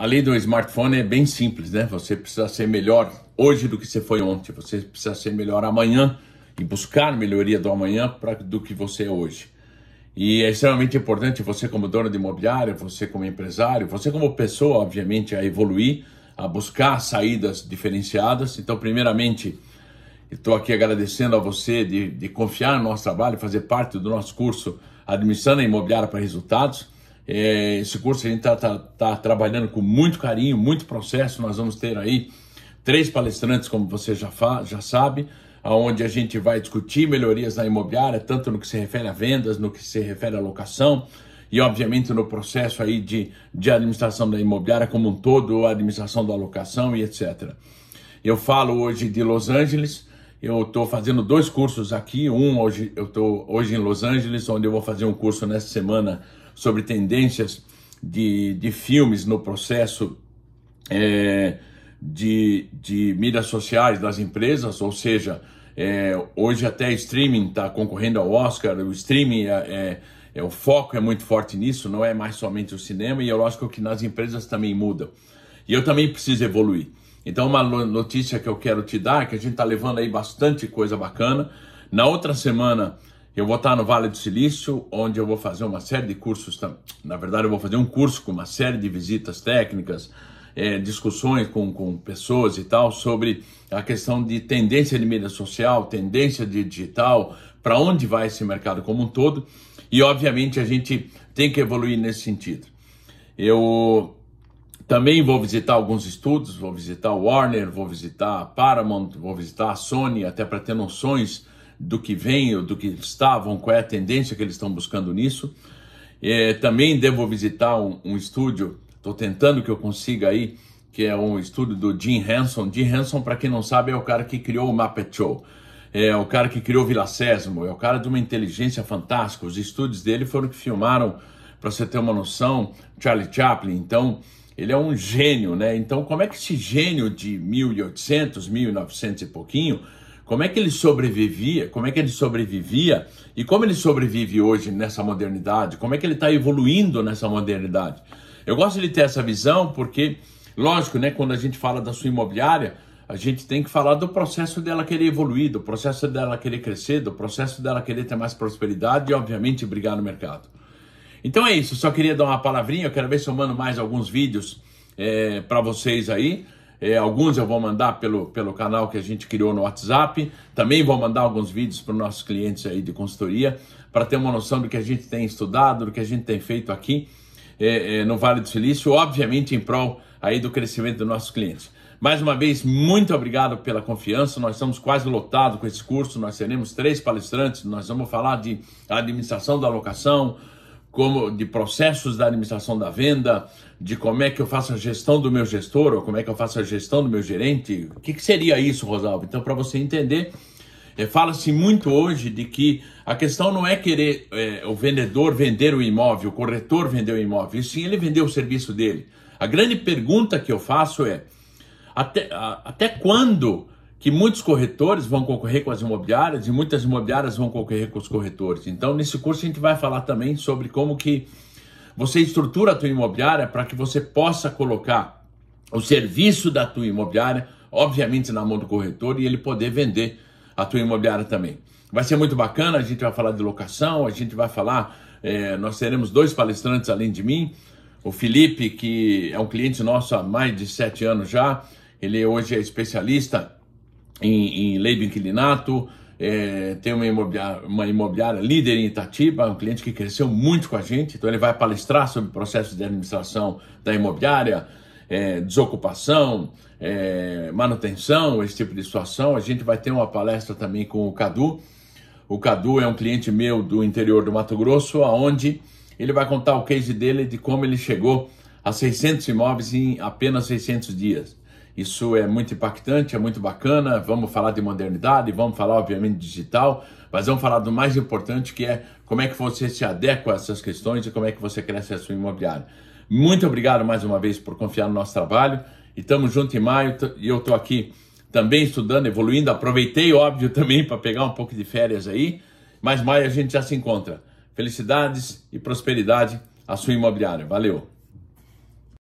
A lei do smartphone é bem simples, né? Você precisa ser melhor hoje do que você foi ontem. Você precisa ser melhor amanhã e buscar melhoria do amanhã para do que você é hoje. E é extremamente importante você como dono de imobiliário, você como empresário, você como pessoa, obviamente, a evoluir, a buscar saídas diferenciadas. Então, primeiramente, estou aqui agradecendo a você de, de confiar no nosso trabalho, fazer parte do nosso curso Admissão na Imobiliária para Resultados. É, esse curso a gente está tá, tá trabalhando com muito carinho, muito processo. Nós vamos ter aí três palestrantes, como você já, já sabe, onde a gente vai discutir melhorias na imobiliária, tanto no que se refere a vendas, no que se refere à locação e, obviamente, no processo aí de, de administração da imobiliária como um todo, administração da locação e etc. Eu falo hoje de Los Angeles, eu estou fazendo dois cursos aqui. Um hoje eu estou hoje em Los Angeles, onde eu vou fazer um curso nesta semana sobre tendências de, de filmes no processo é, de, de mídias sociais das empresas, ou seja, é, hoje até streaming está concorrendo ao Oscar, o streaming é, é, é, o foco é muito forte nisso, não é mais somente o cinema, e eu é acho que nas empresas também muda. E eu também preciso evoluir. Então, uma notícia que eu quero te dar, que a gente está levando aí bastante coisa bacana. Na outra semana, eu vou estar tá no Vale do Silício, onde eu vou fazer uma série de cursos. Na verdade, eu vou fazer um curso com uma série de visitas técnicas, é, discussões com, com pessoas e tal, sobre a questão de tendência de mídia social, tendência de digital, para onde vai esse mercado como um todo. E, obviamente, a gente tem que evoluir nesse sentido. Eu também vou visitar alguns estudos, vou visitar Warner, vou visitar Paramount, vou visitar a Sony, até para ter noções do que vem, do que estavam, qual é a tendência que eles estão buscando nisso. É, também devo visitar um, um estúdio, estou tentando que eu consiga aí, que é um estúdio do Jim Henson. Jim Henson, para quem não sabe, é o cara que criou o Muppet Show, é o cara que criou Vila Sésamo, é o cara de uma inteligência fantástica. Os estúdios dele foram que filmaram, para você ter uma noção, Charlie Chaplin. Então, ele é um gênio, né? Então, como é que esse gênio de 1800, 1900 e pouquinho, como é que ele sobrevivia? Como é que ele sobrevivia? E como ele sobrevive hoje nessa modernidade? Como é que ele está evoluindo nessa modernidade? Eu gosto de ter essa visão porque, lógico, né? Quando a gente fala da sua imobiliária, a gente tem que falar do processo dela querer evoluir, do processo dela querer crescer, do processo dela querer ter mais prosperidade e, obviamente, brigar no mercado. Então é isso, só queria dar uma palavrinha, eu quero ver se eu mando mais alguns vídeos é, para vocês aí. É, alguns eu vou mandar pelo, pelo canal que a gente criou no WhatsApp. Também vou mandar alguns vídeos para os nossos clientes aí de consultoria, para ter uma noção do que a gente tem estudado, do que a gente tem feito aqui é, é, no Vale do Silício, obviamente em prol aí do crescimento dos nossos clientes. Mais uma vez, muito obrigado pela confiança. Nós estamos quase lotados com esse curso. Nós teremos três palestrantes. Nós vamos falar de administração da alocação, como de processos da administração da venda, de como é que eu faço a gestão do meu gestor ou como é que eu faço a gestão do meu gerente. O que, que seria isso, Rosalvo? Então, para você entender, é, fala-se muito hoje de que a questão não é querer é, o vendedor vender o imóvel, o corretor vender o imóvel, e sim ele vender o serviço dele. A grande pergunta que eu faço é: até, a, até quando que muitos corretores vão concorrer com as imobiliárias e muitas imobiliárias vão concorrer com os corretores. Então, nesse curso a gente vai falar também sobre como que você estrutura a tua imobiliária para que você possa colocar o serviço da tua imobiliária, obviamente na mão do corretor e ele poder vender a tua imobiliária também. Vai ser muito bacana, a gente vai falar de locação, a gente vai falar, é, nós teremos dois palestrantes além de mim, o Felipe, que é um cliente nosso há mais de sete anos já, ele hoje é especialista em, em Leib Inquilinato, é, tem uma imobiliária, uma imobiliária líder em Itatiba, um cliente que cresceu muito com a gente, então ele vai palestrar sobre processos de administração da imobiliária, é, desocupação, é, manutenção, esse tipo de situação. A gente vai ter uma palestra também com o Cadu. O Cadu é um cliente meu do interior do Mato Grosso, aonde ele vai contar o case dele de como ele chegou a 600 imóveis em apenas 600 dias. Isso é muito impactante, é muito bacana. Vamos falar de modernidade, vamos falar, obviamente, digital, mas vamos falar do mais importante que é como é que você se adequa a essas questões e como é que você cresce a sua imobiliária. Muito obrigado mais uma vez por confiar no nosso trabalho e estamos junto em maio e eu estou aqui também estudando, evoluindo. Aproveitei, óbvio, também para pegar um pouco de férias aí, mas maio a gente já se encontra. Felicidades e prosperidade à sua imobiliária. Valeu!